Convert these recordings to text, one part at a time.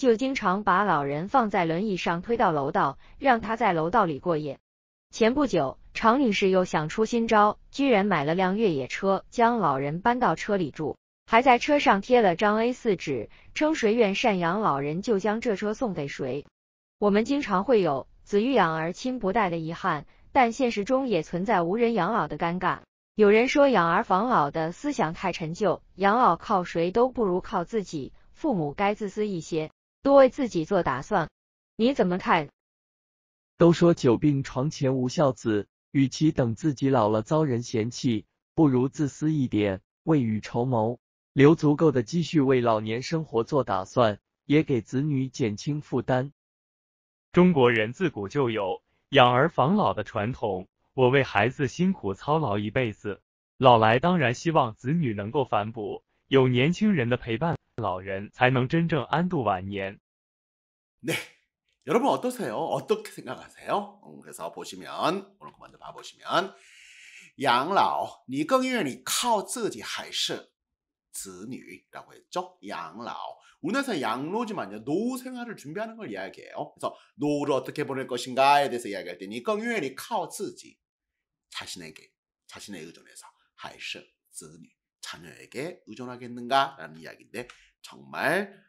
就经常把老人放在轮椅上推到楼道，让他在楼道里过夜。前不久，常女士又想出新招，居然买了辆越野车，将老人搬到车里住，还在车上贴了张 A4 纸，称谁愿赡养老人，就将这车送给谁。我们经常会有“子欲养而亲不待”的遗憾，但现实中也存在无人养老的尴尬。有人说，养儿防老的思想太陈旧，养老靠谁都不如靠自己，父母该自私一些。多为自己做打算，你怎么看？都说久病床前无孝子，与其等自己老了遭人嫌弃，不如自私一点，未雨绸缪，留足够的积蓄为老年生活做打算，也给子女减轻负担。中国人自古就有养儿防老的传统，我为孩子辛苦操劳一辈子，老来当然希望子女能够反哺。有年轻人的陪伴，老人才能真正安度晚年。 네, 여러분 어떠세요? 어떻게 생각하세요? 그래서 보시면 오늘 먼저 봐보시면 养老你更愿意靠自己还是子女라고 했죠? 养老우리나라에 양로지만요 노후 생활을 준비하는 걸 이야기해요. 그래서 노후를 어떻게 보낼 것인가에 대해서 이야기할 때你更愿意靠自己 자신에게 자신에 의존해서 还是子女 자녀에게 의존하겠는가라는 이야기인데 정말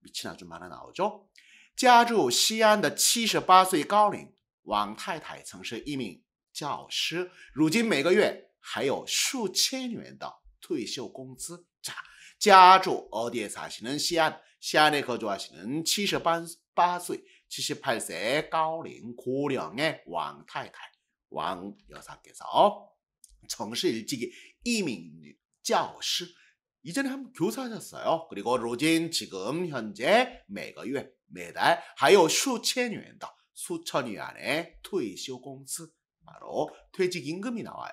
미친 아줌마나 나오죠. 家주 시안의 7 8岁高龄王太太曾是一名教师如今每거月하有数千元的退休工资 자, 家住 어디에 사시는 시안, 시안에 거주하시는 78세, 78세 가오링 고령의 왕 타이탈, 왕 여사께서 정시 일찍이 이민 教师. 이전에 한번 교사셨어요. 하 그리고 로진 지금 현재 매거月 매달 하여 수천元다 수천 위안의 퇴직 공스 바로 퇴직 임금이 나와요.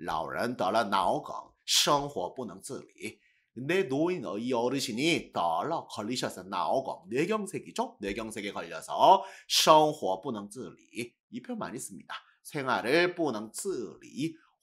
老人得了脑梗生活不能自理 근데 노인 이 어르신이 더러 걸리셔서 나오고 뇌경색이죠? 뇌경색에 걸려서 生活不能自理이 표 많이 씁니다. 생활을 不能自理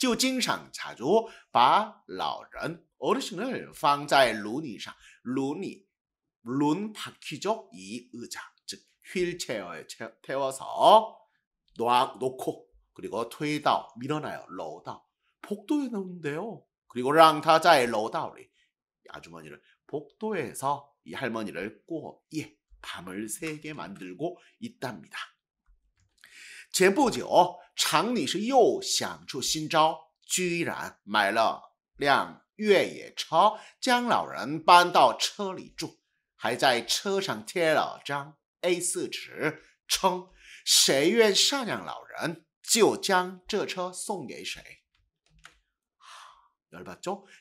就经常家族把老人 어르신을 放在轮椅上，轮椅轮바퀴적이 의자 즉 휠체어에 태워서 놓 놓고 그리고 推到 밀어나요 楼道 복도에 놓는데요. 그리고 랑타자의 로다우리 아주머니를 복도에서 이 할머니를 꼬예 밤을 새게 만들고 있답니다. 前不久，常女士又想出新招，居然买了辆越野车，将老人搬到车里住，还在车上贴了张 A4 纸，称谁愿赡养老人，就将这车送给谁。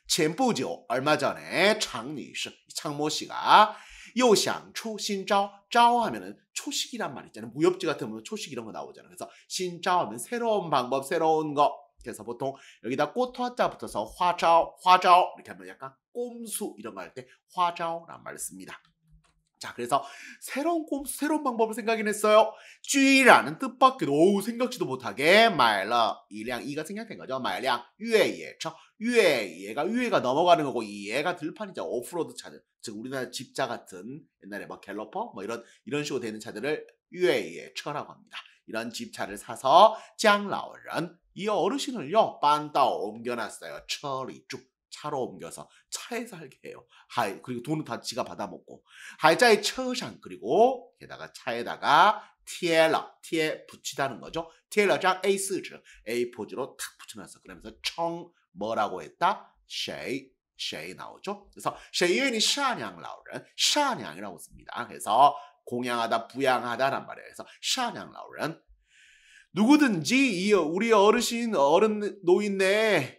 前不久，二妈讲呢，常女士，常某醒了啊。又想出 신招, 짜오 하면은 초식이란 말 있잖아요. 무협지 같은 보면 초식 이런 거 나오잖아요. 그래서 신짜오 하면 새로운 방법, 새로운 거. 그래서 보통 여기다 꽃화자 붙어서 화짜화짜 이렇게 하면 약간 꼼수 이런 거 할 때 화짜오란 말을 씁니다. 자, 그래서 새로운 꿈, 새로운 방법을 생각해냈어요. 쥐라는 뜻밖에 오 생각지도 못하게 말러 이량 이가 생각된 거죠. 말량 유예예죠. 유예예가 유예가 넘어가는 거고 이해가 들판이죠. 오프로드 차들 즉 우리나라 집자 같은 옛날에 막 갤러퍼 뭐 이런 이런 식으로 되는 차들을 유예예처라고 합니다. 이런 집차를 사서 장라오른 이 어르신을요 반따 옮겨놨어요. 철이 쭉 차로 옮겨서 차에 살게 해요. 하이 그리고 돈은 다 지가 받아먹고 하이자의 처상 그리고 게다가 차에다가 티엘러 티에 붙이다는 거죠. 티엘러장 A4지 a 포즈로탁 붙여놨어. 그러면서 청 뭐라고 했다? 쉐이 쉐이 나오죠. 그래서 쉐이엔이 샤냥 라오른 샤냥이라고 씁니다. 그래서 공양하다 부양하다란 말이에요. 그래서 샤냥 라오른 누구든지 이 우리 어르신 어른 노인네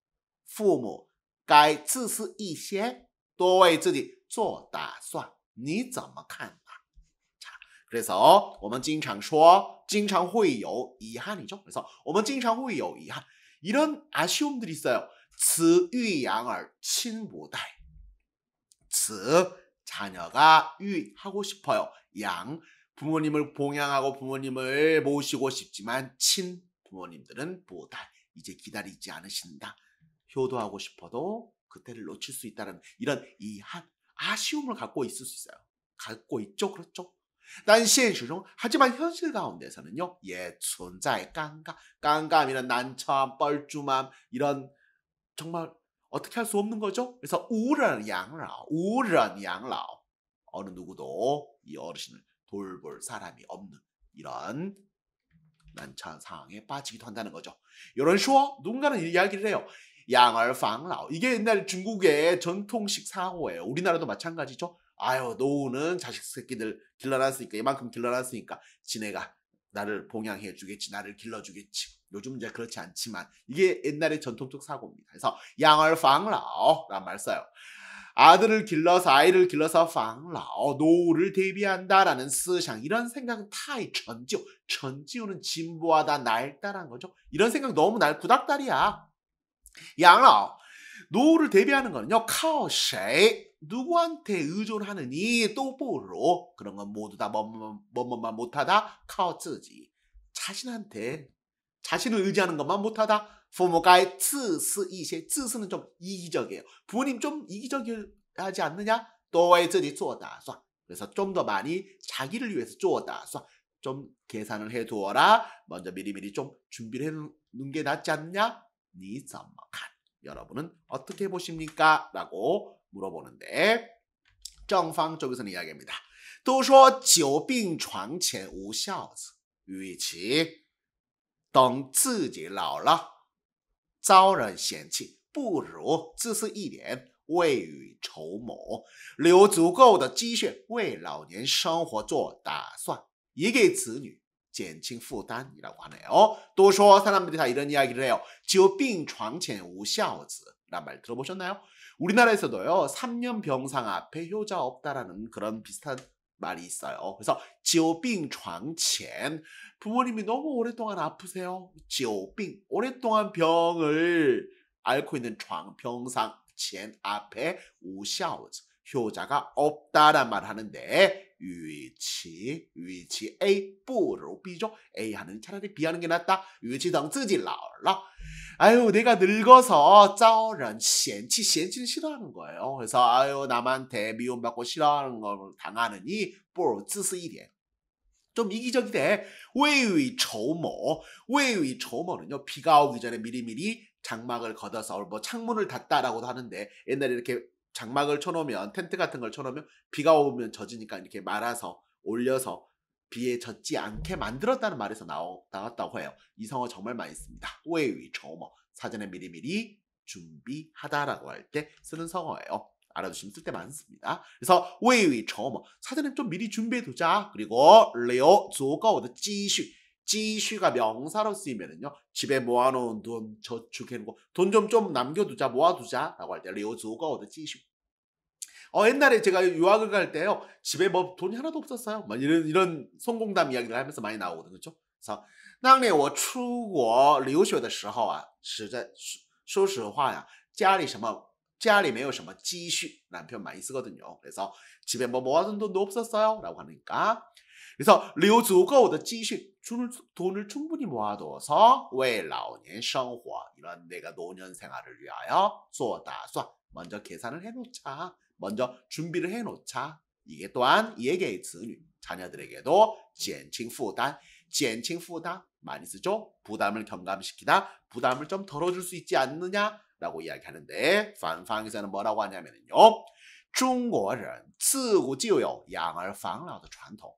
父母该自私一些，多为自己做打算。你怎么看呢、啊？자 그래서 我们经常说，经常会有遗憾， 이죠？ 그래서 我们经常会有遗憾。 이런 아쉬움들이 있어요. 즈유양을 친보다 즈 자녀가 유하고 싶어요. 양 부모님을 봉양하고 부모님을 모시고 싶지만 친 부모님들은 보다 이제 기다리지 않으신다. 효도하고 싶어도 그때를 놓칠 수 있다는 이런 이 한 아쉬움을 갖고 있을 수 있어요. 갖고 있죠, 그렇죠? 난시의实中 하지만 현실 가운데서는요, 예, 존재의 깡감, 깡감이란 난처함, 뻘쭘함, 이런 정말 어떻게 할 수 없는 거죠? 그래서 우울한 양라, 우울한 양라, 어느 누구도 이 어르신을 돌볼 사람이 없는 이런 난처한 상황에 빠지기도 한다는 거죠. 이런 쇼 누군가는 이야기를 해요. 양을 방라오. 이게 옛날 중국의 전통식 사고예요 우리나라도 마찬가지죠. 아유, 노우는 자식 새끼들 길러놨으니까, 이만큼 길러놨으니까, 지네가 나를 봉양해 주겠지, 나를 길러 주겠지. 요즘 이제 그렇지 않지만, 이게 옛날의 전통적 사고입니다. 그래서, 양을 방라오. 란말 써요. 아들을 길러서, 아이를 길러서 방라오. 노우를 대비한다라는 스상. 이런 생각은 타이, 전지우. 전지우는 진보하다, 날다란 거죠. 이런 생각 너무 날 구닥다리야. 养老 노후를 대비하는 거는요. 카오쉐 누구한테 의존하느니 또보로 그런 건 모두 다 뭐뭐만 뭐뭐 못하다 카오쯔지 자신한테 자신을 의지하는 것만 못하다 부모가의 쯔스 이세 쯔스는 좀 이기적이에요. 부모님 좀 이기적이하지 않느냐? 또의 쯔지 쪼다 그래서 좀 더 많이 자기를 위해서 쪼다 좀 계산을 해두어라. 먼저 미리미리 좀 준비를 해놓는 게 낫지 않냐? 你怎么看？여러분은어떻게보십니까라고물어보는 데， 正方这边是이야기입니 다。 都说久病床前无孝子，与其等自己老了遭人嫌弃，不如自私一点，未雨绸缪，留足够的积蓄为老年生活做打算，以给子女。 减轻负担이라고하네요 또说사람들이다 이런 이야기를 해요. 지오 빙床前无孝子라는 말 들어보셨나요? 우리나라에서도요. 3년 병상 앞에 효자 없다라는 그런 비슷한 말이 있어요. 그래서 지오 빙床 前 부모님이 너무 오랫동안 아프세요. 지오 빙 오랫동안 병을 앓고 있는 床병상 前 앞에 无孝子 효자가 없다란 말을 하는데 위치 위치 A 不로 B죠 A 하는 차라리 B 하는 게 낫다 위치 당 쓰지 라올라 아유 내가 늙어서 짜오런 시엔치 시엔치는 싫어하는 거예요 그래서 아유 남한테 미움받고 싫어하는 걸 당하느니 不로自私이点좀 이기적이래 왜위 조모 왜위 조모는요 비가 오기 전에 미리미리 장막을 걷어서 뭐 창문을 닫다라고도 하는데 옛날에 이렇게 장막을 쳐놓으면 텐트 같은 걸 쳐놓으면 비가 오면 젖으니까 이렇게 말아서 올려서 비에 젖지 않게 만들었다는 말에서 나오, 나왔다고 해요. 이 성어 정말 많이 씁니다. 오이위 조머 사전에 미리미리 준비하다라고 할 때 쓰는 성어예요. 알아두시면 쓸 때 많습니다. 그래서 오이위 조머 사전에 좀 미리 준비해 두자. 그리고 레오 조거오드지슈 지슈가 명사로 쓰이면은요 집에 모아놓은 돈 저축해놓고 돈 좀 좀 남겨두자 모아두자라고 할때 리오즈가 어디 지슈 어 옛날에 제가 유학을 갈 때요 집에 뭐 돈이 하나도 없었어요 뭐 이런 이런 성공담 이야기를 하면서 많이 나오거든요 그렇죠 그래서 当年我出国留学的时候啊实在说实话呀家里什么家里没有什么积蓄，남편많이쓰거든요。그래서 집에 뭐 모아둔 돈도 없었어요.라고 하니까 그래서 류足够的 지식 돈을, 돈을 충분히 모아둬서 为老年生活 이런 내가 노년 생활을 위하여 做打算 먼저 계산을 해놓자 먼저 준비를 해놓자 이게 또한 얘기의 즈뉴 자녀들에게도 减轻负担减轻 부담 많이 쓰죠. 부담을 경감시키다. 부담을 좀 덜어줄 수 있지 않느냐라고 이야기하는데 반방에서는 뭐라고 하냐면요. 중국인 自古就有养儿防老的传统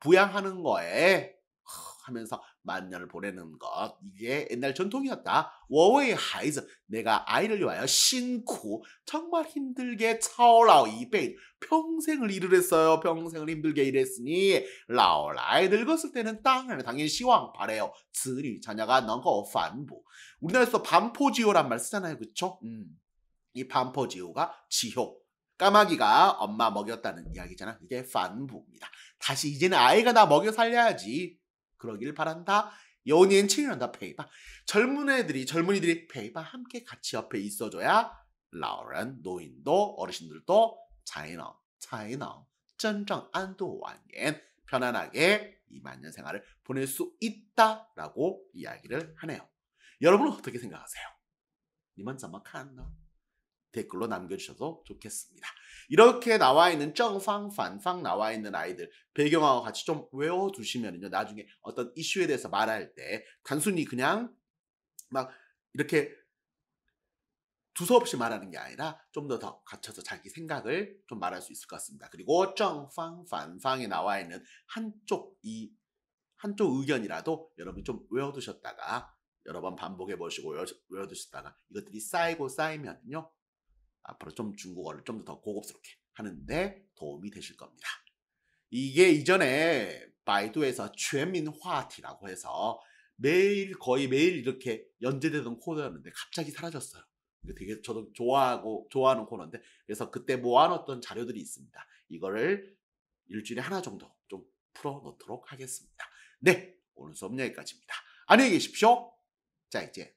부양하는 거에 하면서 만년을 보내는 것 이게 옛날 전통이었다. 워웨이 하이즈 내가 아이를 위하여 신고 정말 힘들게 차오라오 이베인 평생을 일을 했어요. 평생을 힘들게 일했으니 라오라이 늙었을 때는 땅을 당연히 시황 바래요. 즈리 자녀가 넌거 반부 우리나라에서 반포지호란 말 쓰잖아요. 그쵸? 음. 이 반포지호가 지효 까마귀가 엄마 먹였다는 이야기잖아. 이게 반부입니다. 다시 이제는 아이가 나 먹여 살려야지. 그러길 바란다. 연인 친한다 구 페이바. 젊은 애들이 젊은이들이 페이바 함께 같이 옆에 있어줘야 라오란 노인도 어르신들도 차이너 차이너 쩐정 안도 완연 편안하게 이 만년 생활을 보낼 수 있다라고 이야기를 하네요. 여러분은 어떻게 생각하세요? 이만 怎么看呢 댓글로 남겨주셔도 좋겠습니다. 이렇게 나와 있는 정팡, 반팡 나와 있는 아이들 배경하고 같이 좀 외워두시면요. 나중에 어떤 이슈에 대해서 말할 때 단순히 그냥 막 이렇게 두서없이 말하는 게 아니라 좀 더더 더 갖춰서 자기 생각을 좀 말할 수 있을 것 같습니다. 그리고 정팡, 반팡에 나와 있는 한쪽 이 한쪽 의견이라도 여러분 좀 외워두셨다가 여러 번 반복해 보시고 외워두셨다가 이것들이 쌓이고 쌓이면요 앞으로 좀 중국어를 좀 더 고급스럽게 하는데 도움이 되실 겁니다. 이게 이전에 바이두에서 최민화티라고 해서 매일 거의 매일 이렇게 연재되던 코너였는데 갑자기 사라졌어요. 되게 저도 좋아하고 좋아하는 코너인데 그래서 그때 모아놓던 자료들이 있습니다. 이거를 일주일에 하나 정도 좀 풀어놓도록 하겠습니다. 네, 오늘 수업 여기까지입니다. 안녕히 계십시오. 자 이제